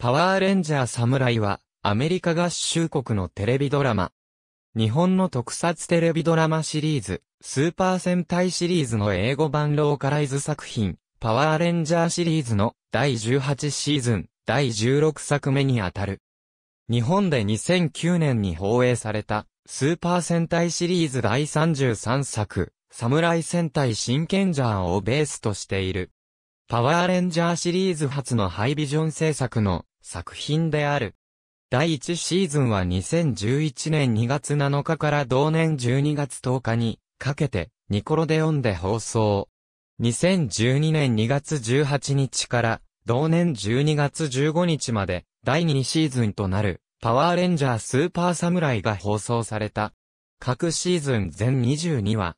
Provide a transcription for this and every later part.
パワーレンジャー侍は、アメリカ合衆国のテレビドラマ。日本の特撮テレビドラマシリーズ、スーパー戦隊シリーズの英語版ローカライズ作品、パワーレンジャーシリーズの第18シーズン、第16作目にあたる。日本で2009年に放映された、スーパー戦隊シリーズ第33作、侍戦隊ケンジャーをベースとしている。パワーレンジャーシリーズ初のハイビジョン制作の作品である。第1シーズンは2011年2月7日から同年12月10日にかけてニコロデオンで放送。2012年2月18日から同年12月15日まで第2シーズンとなるパワーレンジャースーパーサムライが放送された。各シーズン全22話。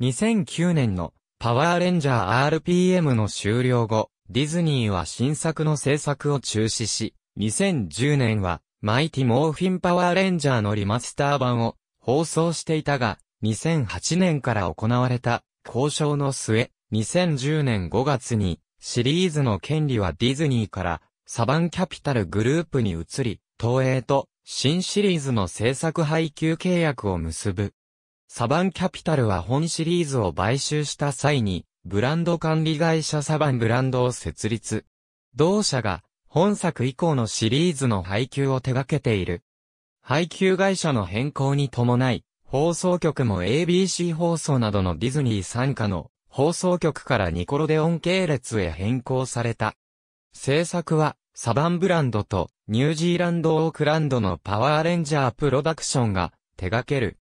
2009年のパワーレンジャー RPM の終了後、ディズニーは新作の制作を中止し、2010年は、マイティ・モーフィン・パワー・レンジャーのリマスター版を放送していたが、2008年から行われた交渉の末、2010年5月に、シリーズの権利はディズニーからサバンキャピタルグループに移り、東映と新シリーズの制作配給契約を結ぶ。サバンキャピタルは本シリーズを買収した際に、ブランド管理会社サバンブランドを設立。同社が本作以降のシリーズの配給を手掛けている。配給会社の変更に伴い、放送局も ABC 放送などのディズニー参加の放送局からニコロデオン系列へ変更された。制作はサバンブランドとニュージーランドオークランドのパワーレンジャープロダクションが手掛ける。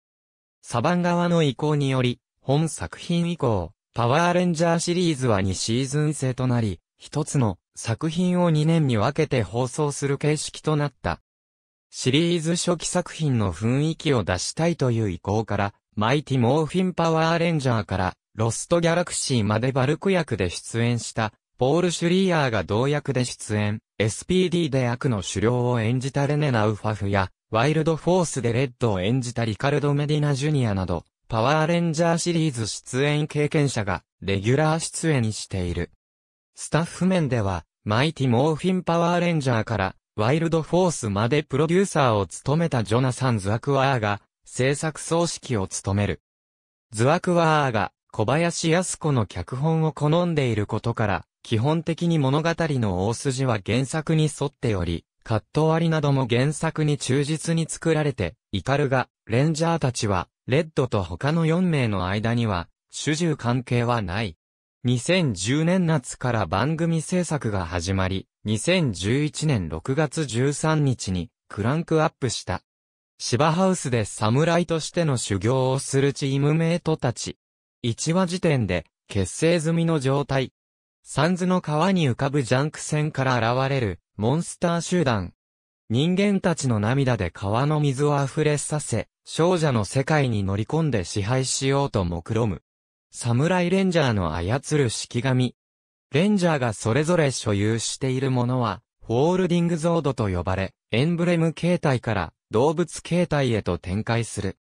サバン側の意向により、本作品以降、パワーレンジャーシリーズは2シーズン制となり、一つの作品を2年に分けて放送する形式となった。シリーズ初期作品の雰囲気を出したいという意向から、マイティモーフィンパワーレンジャーからロストギャラクシーまでバルク役で出演した、ポール・シュリーヤーが同役で出演、SPD で悪の狩猟を演じたレネ・ナウファフや、ワイルドフォースでレッドを演じたリカルド・メディナ・ジュニアなど、パワーレンジャーシリーズ出演経験者が、レギュラー出演している。スタッフ面では、マイティモーフィンパワーレンジャーから、ワイルドフォースまでプロデューサーを務めたジョナサン・ズアクワーが、制作総指揮を務める。ズアクワーが、小林康子の脚本を好んでいることから、基本的に物語の大筋は原作に沿っており、カット割りなども原作に忠実に作られてイカルガ、レンジャーたちは、レッドと他の4名の間には、主従関係はない。2010年夏から番組制作が始まり、2011年6月13日にクランクアップした。芝ハウスで侍としての修行をするチームメイトたち。1話時点で結成済みの状態。サンズの川に浮かぶジャンク船から現れるモンスター集団。人間たちの涙で川の水を溢れさせ、少女の世界に乗り込んで支配しようと目論む。侍レンジャーの操る式神。レンジャーがそれぞれ所有しているものは、ホールディングゾードと呼ばれ、エンブレム形態から動物形態へと展開する。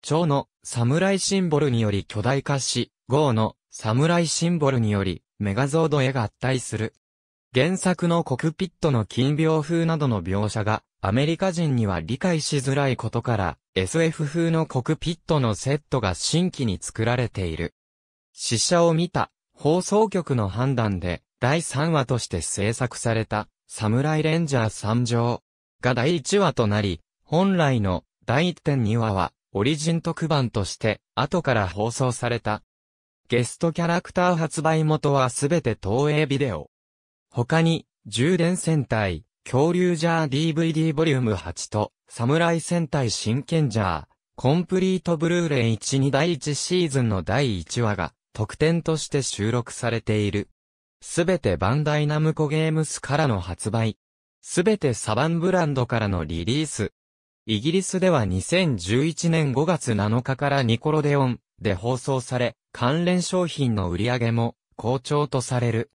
蝶の侍シンボルにより巨大化し、ーの侍シンボルによりメガゾードへ合体する。原作のコクピットの金描風などの描写が、アメリカ人には理解しづらいことから、SF 風のコクピットのセットが新規に作られている。死者を見た、放送局の判断で、第3話として制作された、サムライレンジャー参上が第1話となり、本来の第1.2話は、オリジン特番として、後から放送された。ゲストキャラクター発売元はすべて東映ビデオ。他に、充電戦隊、恐竜ジャー DVD ボリューム8と、侍戦隊真剣ジャー、コンプリートブルーレイ1 2第1シーズンの第1話が、特典として収録されている。すべてバンダイナムコゲームスからの発売。すべてサバンブランドからのリリース。イギリスでは2011年5月7日からニコロデオンで放送され、関連商品の売り上げも好調とされる。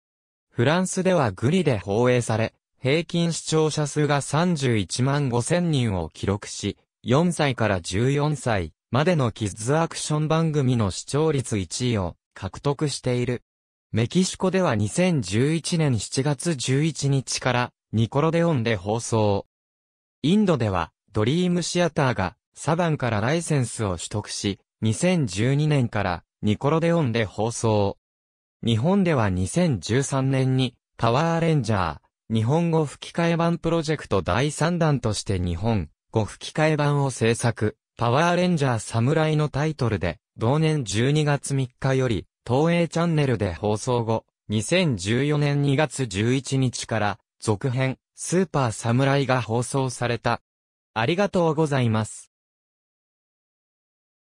フランスではグリで放映され、平均視聴者数が31万5千人を記録し、4歳から14歳までのキッズアクション番組の視聴率1位を獲得している。メキシコでは2011年7月11日からニコロデオンで放送。インドではドリームシアターがサバンからライセンスを取得し、2012年からニコロデオンで放送。日本では2013年に、パワーレンジャー、日本語吹き替え版プロジェクト第3弾として日本語吹き替え版を制作、パワーレンジャー侍のタイトルで、同年12月3日より、東映チャンネルで放送後、2014年2月11日から、続編、スーパー侍が放送された。ありがとうございます。